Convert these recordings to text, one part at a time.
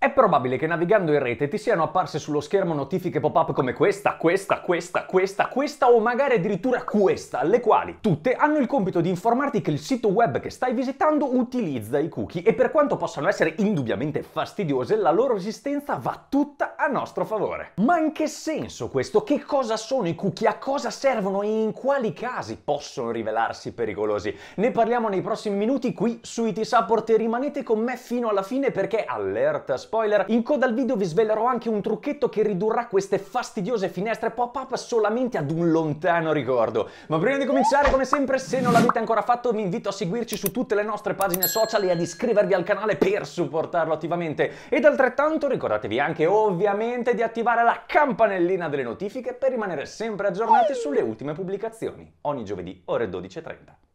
È probabile che navigando in rete ti siano apparse sullo schermo notifiche pop-up come questa, questa, questa, questa, questa o magari addirittura questa, le quali tutte hanno il compito di informarti che il sito web che stai visitando utilizza i cookie e per quanto possano essere indubbiamente fastidiose, la loro esistenza va tutta a nostro favore. Ma in che senso questo? Che cosa sono i cookie? A cosa servono e in quali casi possono rivelarsi pericolosi? Ne parliamo nei prossimi minuti qui su ITSA Support e rimanete con me fino alla fine perché allerta speciale spoiler, in coda al video vi svelerò anche un trucchetto che ridurrà queste fastidiose finestre pop-up solamente ad un lontano ricordo. Ma prima di cominciare, come sempre, se non l'avete ancora fatto, vi invito a seguirci su tutte le nostre pagine social e ad iscrivervi al canale per supportarlo attivamente. Ed altrettanto ricordatevi anche, ovviamente, di attivare la campanellina delle notifiche per rimanere sempre aggiornati sulle ultime pubblicazioni, ogni giovedì ore 12.30.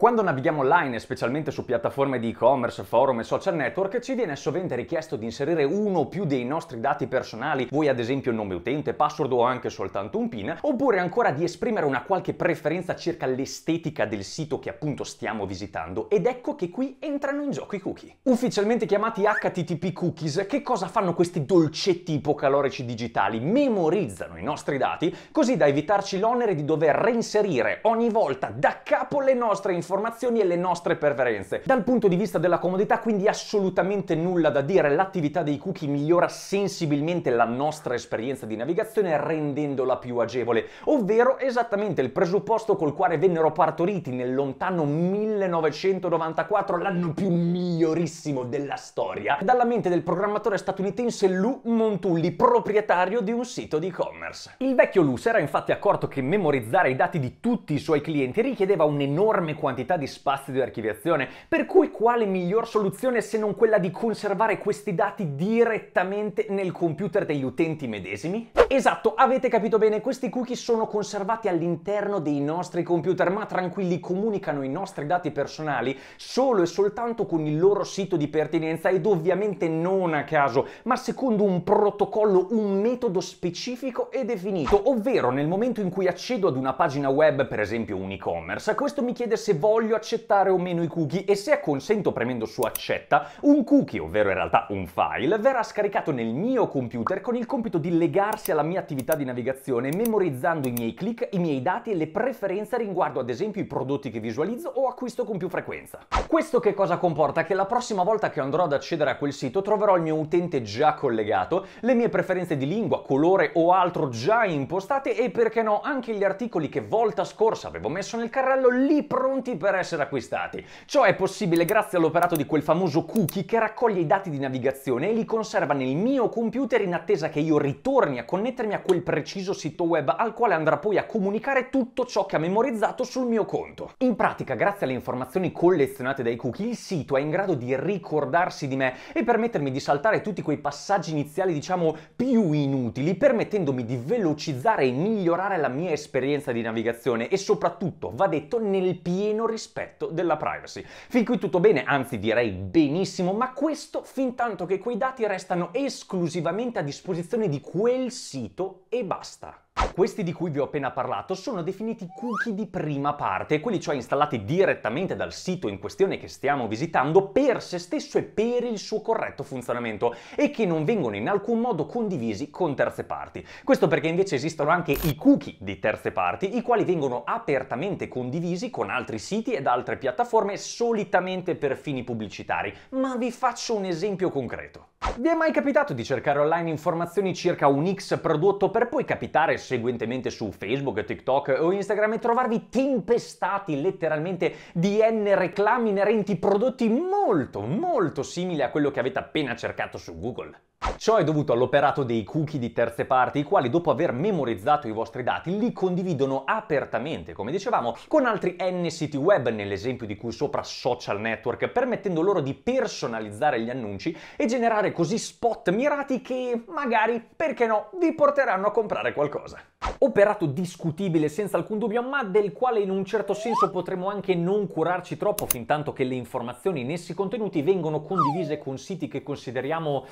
Quando navighiamo online, specialmente su piattaforme di e-commerce, forum e social network, ci viene sovente richiesto di inserire uno o più dei nostri dati personali, voi ad esempio nome utente, password o anche soltanto un PIN, oppure ancora di esprimere una qualche preferenza circa l'estetica del sito che appunto stiamo visitando. Ed ecco che qui entrano in gioco i cookie. Ufficialmente chiamati HTTP cookies, che cosa fanno questi dolcetti ipocalorici digitali? Memorizzano i nostri dati, così da evitarci l'onere di dover reinserire ogni volta da capo le nostre informazioni informazioni e le nostre preferenze. Dal punto di vista della comodità quindi assolutamente nulla da dire, l'attività dei cookie migliora sensibilmente la nostra esperienza di navigazione rendendola più agevole, ovvero esattamente il presupposto col quale vennero partoriti nel lontano 1994, l'anno più migliorissimo della storia, dalla mente del programmatore statunitense Lou Montulli, proprietario di un sito di e-commerce. Il vecchio Lou si era infatti accorto che memorizzare i dati di tutti i suoi clienti richiedeva un'enorme quantità quantità di spazio di archiviazione, per cui quale miglior soluzione se non quella di conservare questi dati direttamente nel computer degli utenti medesimi? Esatto, avete capito bene, questi cookie sono conservati all'interno dei nostri computer, ma tranquilli, comunicano i nostri dati personali solo e soltanto con il loro sito di pertinenza ed ovviamente non a caso, ma secondo un protocollo, un metodo specifico e definito, ovvero nel momento in cui accedo ad una pagina web, per esempio un e-commerce, questo mi chiede se voglio voglio accettare o meno i cookie e se acconsento premendo su accetta, un cookie, ovvero in realtà un file, verrà scaricato nel mio computer con il compito di legarsi alla mia attività di navigazione memorizzando i miei click, i miei dati e le preferenze riguardo ad esempio i prodotti che visualizzo o acquisto con più frequenza. Questo che cosa comporta? Che la prossima volta che andrò ad accedere a quel sito troverò il mio utente già collegato, le mie preferenze di lingua, colore o altro già impostate e perché no anche gli articoli che volta scorsa avevo messo nel carrello lì pronti pronti per essere acquistati. Ciò è possibile grazie all'operato di quel famoso cookie che raccoglie i dati di navigazione e li conserva nel mio computer in attesa che io ritorni a connettermi a quel preciso sito web al quale andrà poi a comunicare tutto ciò che ha memorizzato sul mio conto. In pratica, grazie alle informazioni collezionate dai cookie, il sito è in grado di ricordarsi di me e permettermi di saltare tutti quei passaggi iniziali, diciamo, più inutili, permettendomi di velocizzare e migliorare la mia esperienza di navigazione e soprattutto, va detto, nel pieno pieno rispetto della privacy. Fin qui tutto bene, anzi direi benissimo, ma questo fin tanto che quei dati restano esclusivamente a disposizione di quel sito e basta. Questi di cui vi ho appena parlato sono definiti cookie di prima parte, quelli cioè installati direttamente dal sito in questione che stiamo visitando per se stesso e per il suo corretto funzionamento e che non vengono in alcun modo condivisi con terze parti. Questo perché invece esistono anche i cookie di terze parti, i quali vengono apertamente condivisi con altri siti ed altre piattaforme solitamente per fini pubblicitari. Ma vi faccio un esempio concreto. Vi è mai capitato di cercare online informazioni circa un X prodotto per poi capitare seguentemente su Facebook, TikTok o Instagram e trovarvi tempestati letteralmente di n reclami inerenti prodotti molto molto simili a quello che avete appena cercato su Google. Ciò è dovuto all'operato dei cookie di terze parti, i quali dopo aver memorizzato i vostri dati li condividono apertamente, come dicevamo, con altri N siti web, nell'esempio di cui sopra social network, permettendo loro di personalizzare gli annunci e generare così spot mirati che magari, perché no, vi porteranno a comprare qualcosa. Operato discutibile senza alcun dubbio, ma del quale in un certo senso potremmo anche non curarci troppo fin tanto che le informazioni in essi contenuti vengono condivise con siti che consideriamo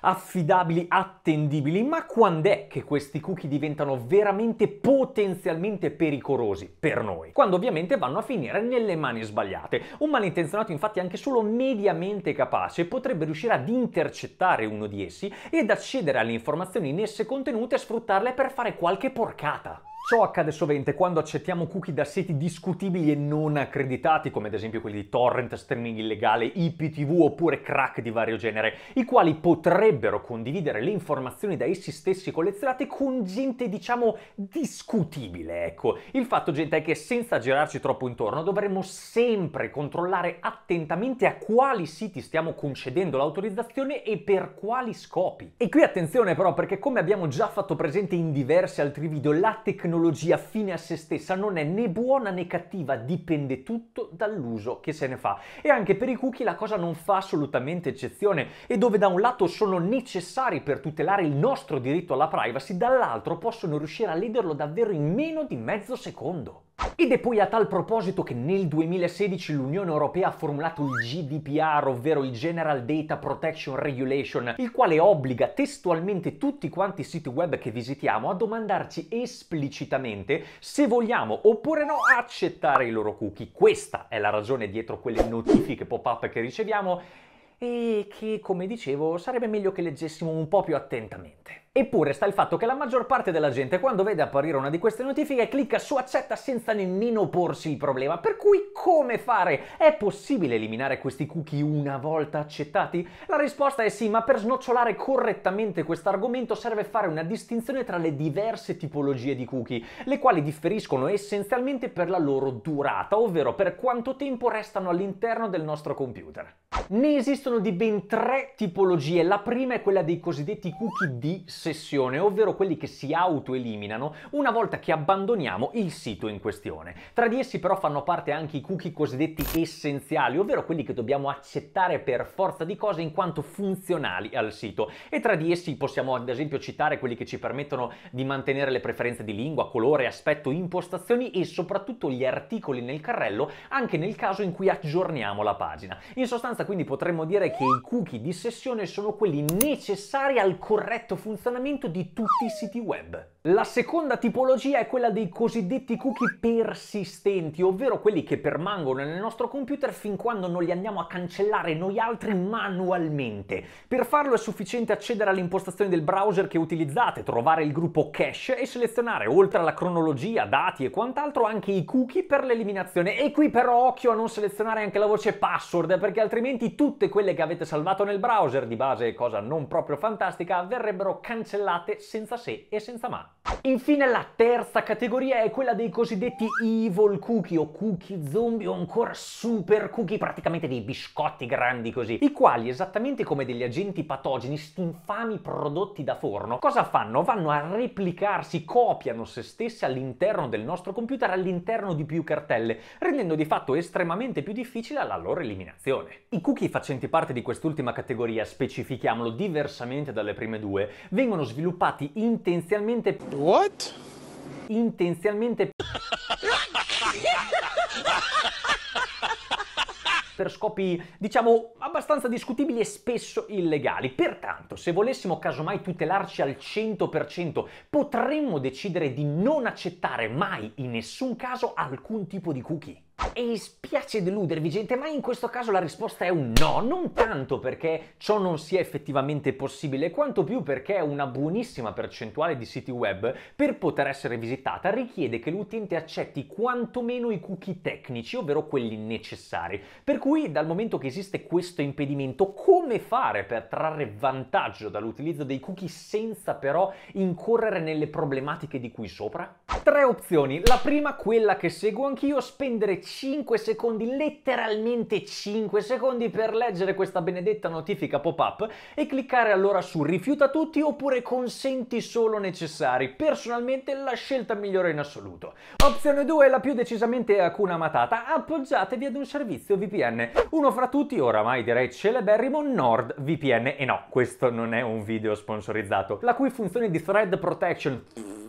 affidabili, attendibili. Ma quando è che questi cookie diventano veramente potenzialmente pericolosi per noi? Quando ovviamente vanno a finire nelle mani sbagliate. Un malintenzionato infatti anche solo mediamente capace potrebbe riuscire ad intercettare uno di essi ed accedere alle informazioni in esse contenute e sfruttarle per fare qualche porcata! Ciò accade sovente quando accettiamo cookie da siti discutibili e non accreditati, come ad esempio quelli di torrent, streaming illegale, IPTV oppure crack di vario genere, i quali potrebbero condividere le informazioni da essi stessi collezionate con gente, diciamo, discutibile, ecco. Il fatto, gente, è che senza girarci troppo intorno dovremmo sempre controllare attentamente a quali siti stiamo concedendo l'autorizzazione e per quali scopi. E qui attenzione però, perché come abbiamo già fatto presente in diversi altri video, la tecnologia tecnologia fine a se stessa non è né buona né cattiva, dipende tutto dall'uso che se ne fa. E anche per i cookie la cosa non fa assolutamente eccezione e dove da un lato sono necessari per tutelare il nostro diritto alla privacy, dall'altro possono riuscire a leaderlo davvero in meno di mezzo secondo. Ed è poi a tal proposito che nel 2016 l'Unione Europea ha formulato il GDPR, ovvero il General Data Protection Regulation, il quale obbliga testualmente tutti quanti i siti web che visitiamo a domandarci esplicitamente se vogliamo oppure no accettare i loro cookie. Questa è la ragione dietro quelle notifiche pop-up che riceviamo e che, come dicevo, sarebbe meglio che leggessimo un po' più attentamente. Eppure sta il fatto che la maggior parte della gente quando vede apparire una di queste notifiche clicca su accetta senza nemmeno porsi il problema. Per cui come fare? È possibile eliminare questi cookie una volta accettati? La risposta è sì, ma per snocciolare correttamente questo argomento serve fare una distinzione tra le diverse tipologie di cookie, le quali differiscono essenzialmente per la loro durata, ovvero per quanto tempo restano all'interno del nostro computer. Ne esistono di ben tre tipologie. La prima è quella dei cosiddetti cookie di ossessione, ovvero quelli che si autoeliminano una volta che abbandoniamo il sito in questione. Tra di essi però fanno parte anche i cookie cosiddetti essenziali, ovvero quelli che dobbiamo accettare per forza di cose in quanto funzionali al sito e tra di essi possiamo ad esempio citare quelli che ci permettono di mantenere le preferenze di lingua, colore, aspetto, impostazioni e soprattutto gli articoli nel carrello anche nel caso in cui aggiorniamo la pagina. In sostanza quindi potremmo dire che i cookie di sessione sono quelli necessari al corretto funzionamento all'allontanamento di tutti i siti web. La seconda tipologia è quella dei cosiddetti cookie persistenti, ovvero quelli che permangono nel nostro computer fin quando non li andiamo a cancellare noi altri manualmente. Per farlo è sufficiente accedere alle impostazioni del browser che utilizzate, trovare il gruppo cache e selezionare, oltre alla cronologia, dati e quant'altro, anche i cookie per l'eliminazione. E qui però occhio a non selezionare anche la voce password, perché altrimenti tutte quelle che avete salvato nel browser, di base cosa non proprio fantastica, verrebbero cancellate senza se e senza ma. Infine la terza categoria è quella dei cosiddetti evil cookie o cookie zombie o ancora super cookie, praticamente dei biscotti grandi così, i quali esattamente come degli agenti patogeni, sti infami prodotti da forno, cosa fanno? Vanno a replicarsi, copiano se stessi all'interno del nostro computer, all'interno di più cartelle, rendendo di fatto estremamente più difficile la loro eliminazione. I cookie facenti parte di quest'ultima categoria, specifichiamolo diversamente dalle prime due, vengono sviluppati intenzialmente... Oh What? Intenzialmente per scopi diciamo abbastanza discutibili e spesso illegali. Pertanto, se volessimo casomai tutelarci al 100%, potremmo decidere di non accettare mai in nessun caso alcun tipo di cookie. E spiace deludervi, gente, ma in questo caso la risposta è un no, non tanto perché ciò non sia effettivamente possibile, quanto più perché una buonissima percentuale di siti web per poter essere visitata richiede che l'utente accetti quantomeno i cookie tecnici, ovvero quelli necessari. Per cui, dal momento che esiste questo impedimento, come fare per trarre vantaggio dall'utilizzo dei cookie senza però incorrere nelle problematiche di cui sopra? Tre opzioni. La prima, quella che seguo anch'io, spendere 5 5 secondi, letteralmente 5 secondi per leggere questa benedetta notifica pop-up e cliccare allora su rifiuta tutti oppure consenti solo necessari. Personalmente la scelta migliore in assoluto. Opzione 2 è la più decisamente acuna matata, appoggiatevi ad un servizio VPN. Uno fra tutti, oramai direi celeberrimo, NordVPN. E no, questo non è un video sponsorizzato, la cui funzione di thread protection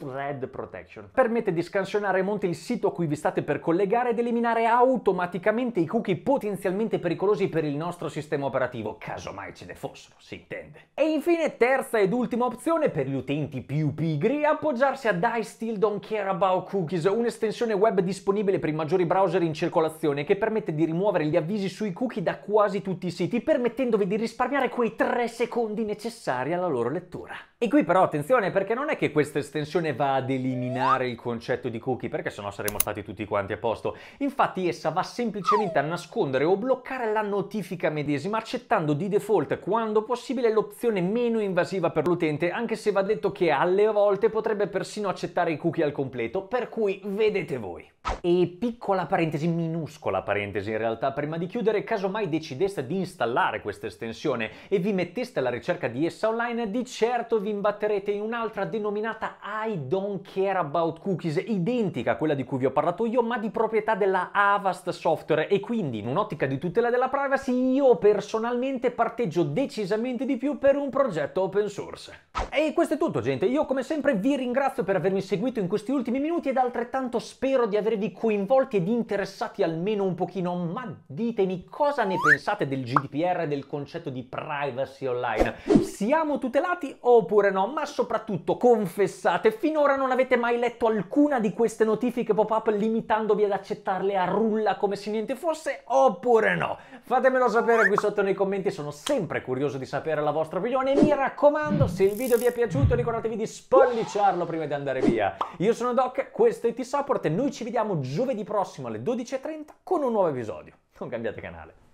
Red Protection. Permette di scansionare a monte il sito a cui vi state per collegare ed eliminare eliminare automaticamente i cookie potenzialmente pericolosi per il nostro sistema operativo, casomai ce ne fossero, si intende. E infine, terza ed ultima opzione per gli utenti più pigri, appoggiarsi ad I Still Don't Care About Cookies, un'estensione web disponibile per i maggiori browser in circolazione che permette di rimuovere gli avvisi sui cookie da quasi tutti i siti, permettendovi di risparmiare quei 3 secondi necessari alla loro lettura. E qui però attenzione perché non è che questa estensione va ad eliminare il concetto di cookie perché sennò saremmo stati tutti quanti a posto. Infatti essa va semplicemente a nascondere o bloccare la notifica medesima accettando di default quando possibile l'opzione meno invasiva per l'utente anche se va detto che alle volte potrebbe persino accettare i cookie al completo per cui vedete voi. E piccola parentesi, minuscola parentesi in realtà, prima di chiudere, casomai decideste di installare questa estensione e vi metteste alla ricerca di essa online, di certo vi imbatterete in un'altra denominata I Don't Care About Cookies, identica a quella di cui vi ho parlato io, ma di proprietà della Avast Software e quindi in un'ottica di tutela della privacy io personalmente parteggio decisamente di più per un progetto open source. E questo è tutto gente, io come sempre vi ringrazio per avermi seguito in questi ultimi minuti ed altrettanto spero di avervi di coinvolti ed interessati almeno un pochino, ma ditemi cosa ne pensate del GDPR e del concetto di privacy online. Siamo tutelati oppure no? Ma soprattutto confessate, finora non avete mai letto alcuna di queste notifiche pop-up limitandovi ad accettarle a rulla come se niente fosse oppure no? Fatemelo sapere qui sotto nei commenti, sono sempre curioso di sapere la vostra opinione e mi raccomando, se il video vi è piaciuto ricordatevi di spolliciarlo prima di andare via. Io sono Doc, questo è T-Support e noi ci vediamo vediamo giovedì prossimo alle 12.30 con un nuovo episodio. Non cambiate canale.